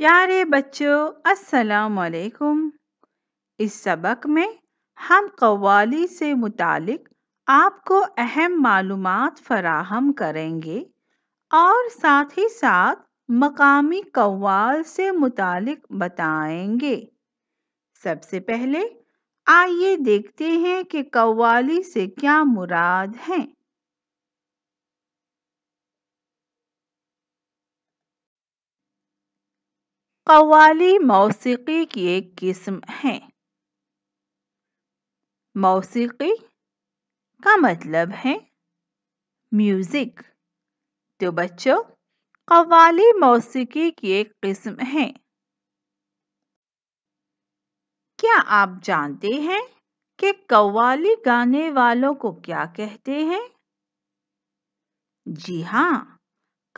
प्यारे बच्चों अस्सलाम वालेकुम इस सबक में हम कवाली से मुतालिक आपको अहम मालूम फराहम करेंगे और साथ ही साथ मकामी कवाल से मुतालिक बताएंगे सबसे पहले आइए देखते हैं कि कवाली से क्या मुराद हैं कवाली मौसीकी की एक किस्म है मौसीकी का मतलब है म्यूज़िक तो बच्चों कवाली मौसीकी की एक किस्म है क्या आप जानते हैं कि कवाली गाने वालों को क्या कहते हैं जी हाँ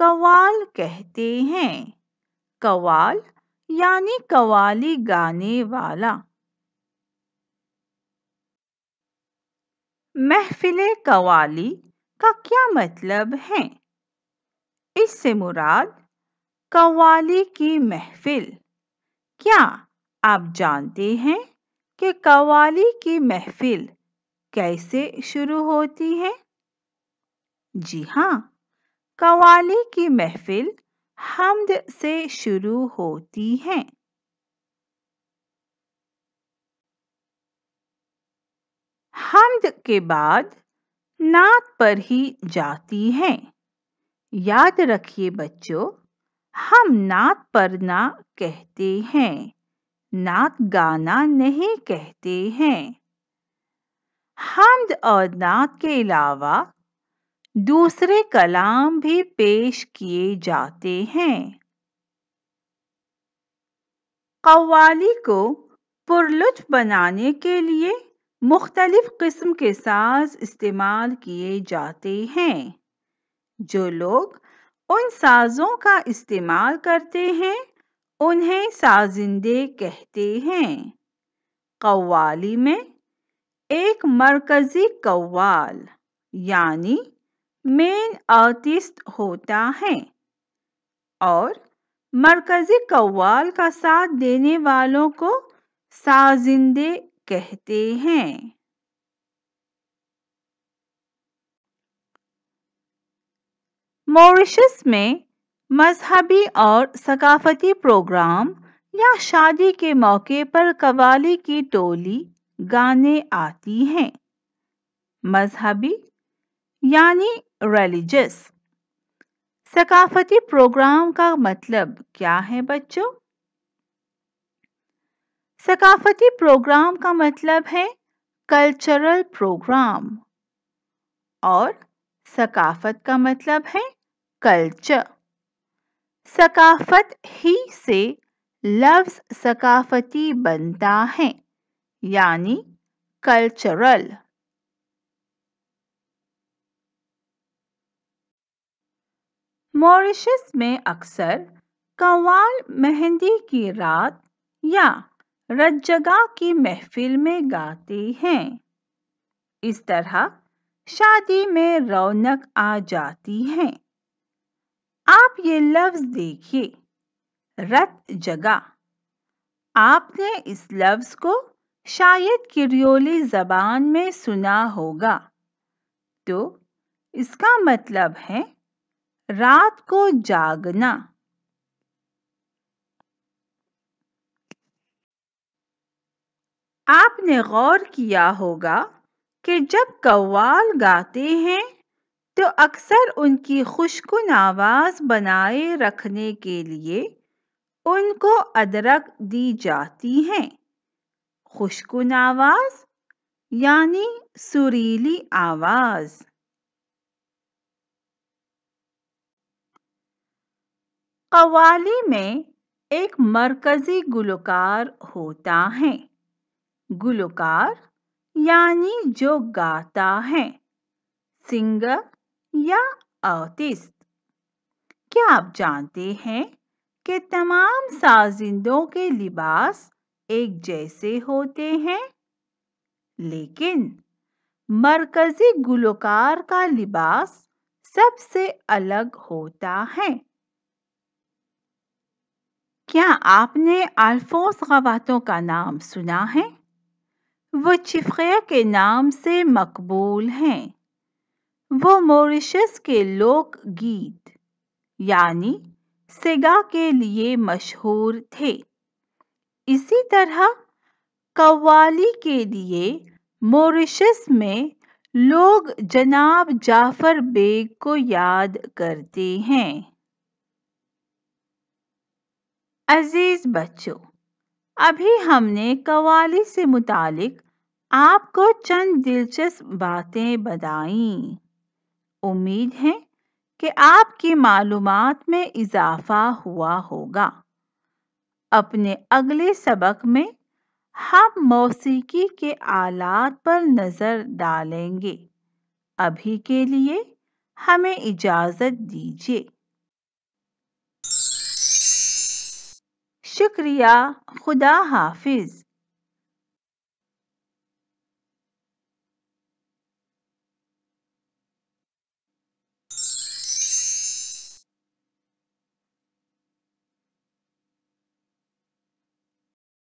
कवाल कहते हैं कवाल यानी कवाली गाने वाला महफिल कवाली का क्या मतलब है इससे मुराद कवाली की महफिल क्या आप जानते हैं कि कवाली की महफिल कैसे शुरू होती है जी हाँ कवाली की महफिल हमद से शुरू होती हैं हमद के बाद नात पर ही जाती हैं याद रखिए बच्चों हम नात पर ना कहते हैं नात गाना नहीं कहते हैं हमद और नात के अलावा दूसरे कलाम भी पेश किए जाते हैं कव्वाली को पुरलुत्फ बनाने के लिए मुख्तलिफ किस्म के साज इस्तेमाल किए जाते हैं जो लोग उन साजों का इस्तेमाल करते हैं उन्हें साजिंदे कहते हैं कव्वाली में एक मरकज़ी कव्वाल यानी मेन आर्टिस्ट होता है और मरकज़ी कव्वाल का साथ देने वालों को साजिंदे कहते हैं मॉरिशस में मजहबी और सकाफती प्रोग्राम या शादी के मौके पर कवाली की टोली गाने आती हैं मजहबी यानी रेलिजस सकाफती प्रोग्राम का मतलब क्या है बच्चों सकाफती प्रोग्राम का मतलब है कल्चरल प्रोग्राम और सकाफत का मतलब है कल्चर सकाफत ही से लफ्ज सकाफती बनता है यानी कल्चरल मॉरिशस में अक्सर कंवाल मेहंदी की रात या रज्जगा की महफिल में गाते हैं इस तरह शादी में रौनक आ जाती है आप ये लफ्ज देखिए रत जगा आपने इस लफ्ज को शायद किरियोली जबान में सुना होगा तो इसका मतलब है रात को जागना आपने गौर किया होगा कि जब कव्वाल गाते हैं तो अक्सर उनकी खुशकुन आवाज़ बनाए रखने के लिए उनको अदरक दी जाती है खुशकुन आवाज़ यानी सुरीली आवाज़ कवाली में एक मरकज़ी गुलकार होता है गुलकार यानी जो गाता है सिंगर या आर्टिस्ट क्या आप जानते हैं कि तमाम साजिंदों के लिबास एक जैसे होते हैं लेकिन मरकज़ी गुलकार का लिबास सबसे अलग होता है क्या आपने अल्फोस गवातों का नाम सुना है वो चिफे के नाम से मकबूल हैं वो मॉरिशस के लोक गीत यानी सेगा के लिए मशहूर थे इसी तरह कव्वाली के लिए मॉरिशस में लोग जनाब जाफर बेग को याद करते हैं अजीज बच्चों अभी हमने कवाली से मुतालिक आपको चंद दिलचस्प बातें बताई उम्मीद है कि आपकी मालूम में इजाफा हुआ होगा अपने अगले सबक में हम मौसीकी के आलात पर नज़र डालेंगे अभी के लिए हमें इजाज़त दीजिए शुक्रिया खुदा हाफिज़